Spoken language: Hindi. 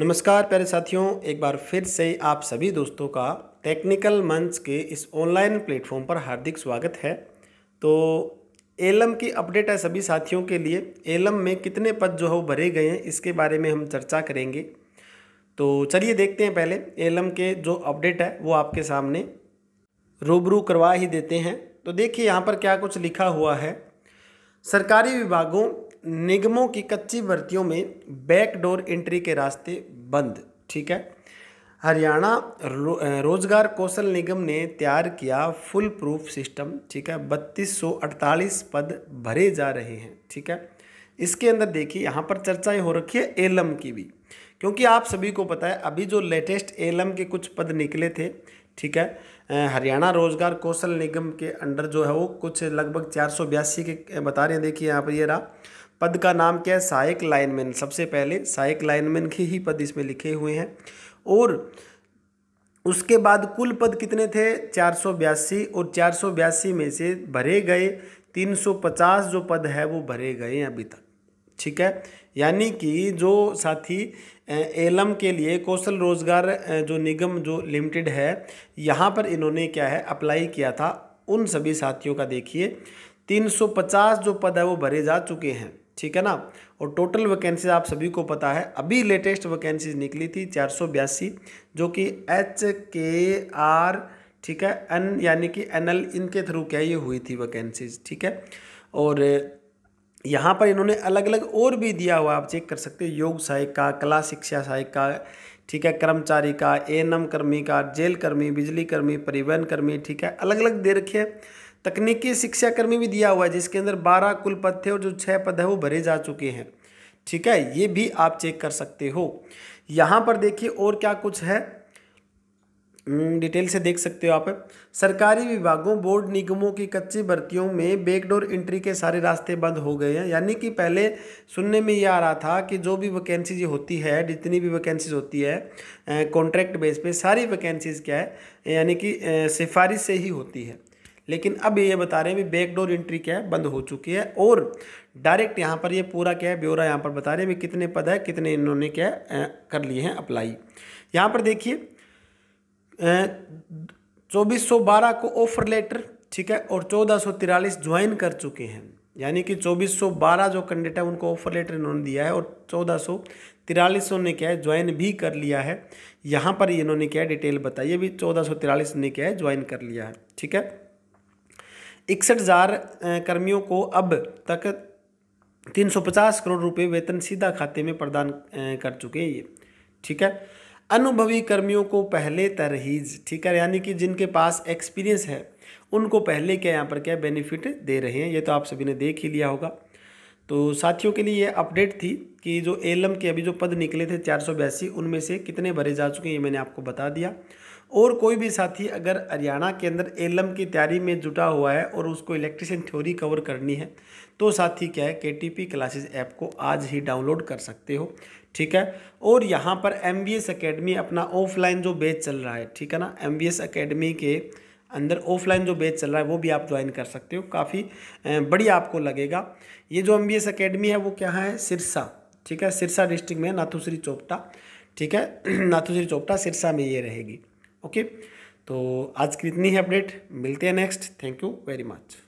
नमस्कार प्यारे साथियों एक बार फिर से आप सभी दोस्तों का टेक्निकल मंच के इस ऑनलाइन प्लेटफॉर्म पर हार्दिक स्वागत है तो एलम की अपडेट है सभी साथियों के लिए एलम में कितने पद जो है वो भरे गए हैं इसके बारे में हम चर्चा करेंगे तो चलिए देखते हैं पहले एलम के जो अपडेट है वो आपके सामने रूबरू करवा ही देते हैं तो देखिए यहाँ पर क्या कुछ लिखा हुआ है सरकारी विभागों निगमों की कच्ची भर्तियों में बैकडोर एंट्री के रास्ते बंद ठीक है हरियाणा रो, रोजगार कौशल निगम ने तैयार किया फुल प्रूफ सिस्टम ठीक है 3248 पद भरे जा रहे हैं ठीक है इसके अंदर देखिए यहाँ पर चर्चाएं हो रखी है एलम की भी क्योंकि आप सभी को पता है अभी जो लेटेस्ट एलम के कुछ पद निकले थे ठीक है हरियाणा रोजगार कौशल निगम के अंडर जो है वो कुछ लगभग चार सौ बयासी के बता रहे हैं देखिए यहाँ पर ये रहा पद का नाम क्या है सहायक लाइनमैन सबसे पहले सहायक लाइनमैन के ही पद इसमें लिखे हुए हैं और उसके बाद कुल पद कितने थे चार सौ बयासी और चार सौ बयासी में से भरे गए तीन सौ पचास जो पद है वो भरे गए हैं अभी तक ठीक है यानी कि जो साथी एलम के लिए कौशल रोजगार जो निगम जो लिमिटेड है यहाँ पर इन्होंने क्या है अप्लाई किया था उन सभी साथियों का देखिए 350 जो पद है वो भरे जा चुके हैं ठीक है ना और टोटल वैकेंसीज आप सभी को पता है अभी लेटेस्ट वैकेंसीज निकली थी चार जो कि एच के आर ठीक है एन यानी कि एन एल इनके थ्रू क्या ये हुई थी वैकेंसीज ठीक है और यहाँ पर इन्होंने अलग अलग और भी दिया हुआ आप चेक कर सकते हो योग सहायक का कला शिक्षा सहायक का ठीक है कर्मचारी का ए कर्मी का जेल कर्मी बिजली कर्मी परिवहन कर्मी ठीक है अलग अलग दे रखे हैं तकनीकी शिक्षाकर्मी भी दिया हुआ है जिसके अंदर बारह कुल पद थे और जो छः पद है वो भरे जा चुके हैं ठीक है ये भी आप चेक कर सकते हो यहाँ पर देखिए और क्या कुछ है हम्म, डिटेल से देख सकते हो आप सरकारी विभागों बोर्ड निगमों की कच्ची भर्तियों में बैकडोर एंट्री के सारे रास्ते बंद हो गए हैं यानी कि पहले सुनने में ये आ रहा था कि जो भी वैकेंसीज होती है जितनी भी वैकेंसीज होती है कॉन्ट्रैक्ट बेस पे सारी वैकेंसीज क्या है यानी कि सिफारिश से ही होती है लेकिन अब ये बता रहे हैं भी बैकडोर एंट्री क्या है बंद हो चुकी है और डायरेक्ट यहाँ पर ये पूरा क्या है ब्यौरा यहाँ पर बता रहे हैं भी कितने पद है कितने इन्होंने क्या कर लिए हैं अप्लाई यहाँ पर देखिए चौबीस सौ बारह को ऑफर लेटर ठीक है और चौदह सौ तिरालीस ज्वाइन कर चुके हैं यानी कि चौबीस सौ बारह जो कैंडिडेट है उनको ऑफर लेटर इन्होंने दिया है और चौदह सौ ने क्या है ज्वाइन भी कर लिया है यहाँ पर इन्होंने क्या है डिटेल बताइए भी चौदह सौ तिरालीस ने क्या है ज्वाइन कर लिया है ठीक है इकसठ हज़ार कर्मियों को अब तक तीन सौ पचास करोड़ रुपए वेतन सीधा खाते में प्रदान कर चुके हैं ये ठीक है अनुभवी कर्मियों को पहले तरहीज ठीक है यानी कि जिनके पास एक्सपीरियंस है उनको पहले क्या यहाँ पर क्या बेनिफिट दे रहे हैं ये तो आप सभी ने देख ही लिया होगा तो साथियों के लिए ये अपडेट थी कि जो एलम के अभी जो पद निकले थे चार उनमें से कितने भरे जा चुके हैं ये मैंने आपको बता दिया और कोई भी साथी अगर हरियाणा के अंदर एलम की तैयारी में जुटा हुआ है और उसको इलेक्ट्रिशियन थ्योरी कवर करनी है तो साथी क्या है के टी पी क्लासेज ऐप को आज ही डाउनलोड कर सकते हो ठीक है और यहाँ पर एम बी एस अकेडमी अपना ऑफलाइन जो बेच चल रहा है ठीक है ना एम बी एस के अंदर ऑफलाइन जो बेच चल रहा है वो भी आप ज्वाइन कर सकते हो काफ़ी बढ़िया आपको लगेगा ये जो एम बी एस अकेडमी है वो क्या है सिरसा ठीक है सिरसा डिस्ट्रिक्ट में नाथुश्री चोपटा ठीक है नाथुश्री चोपटा सिरसा में ये रहेगी ओके तो आज की इतनी है अपडेट मिलते हैं next thank you very much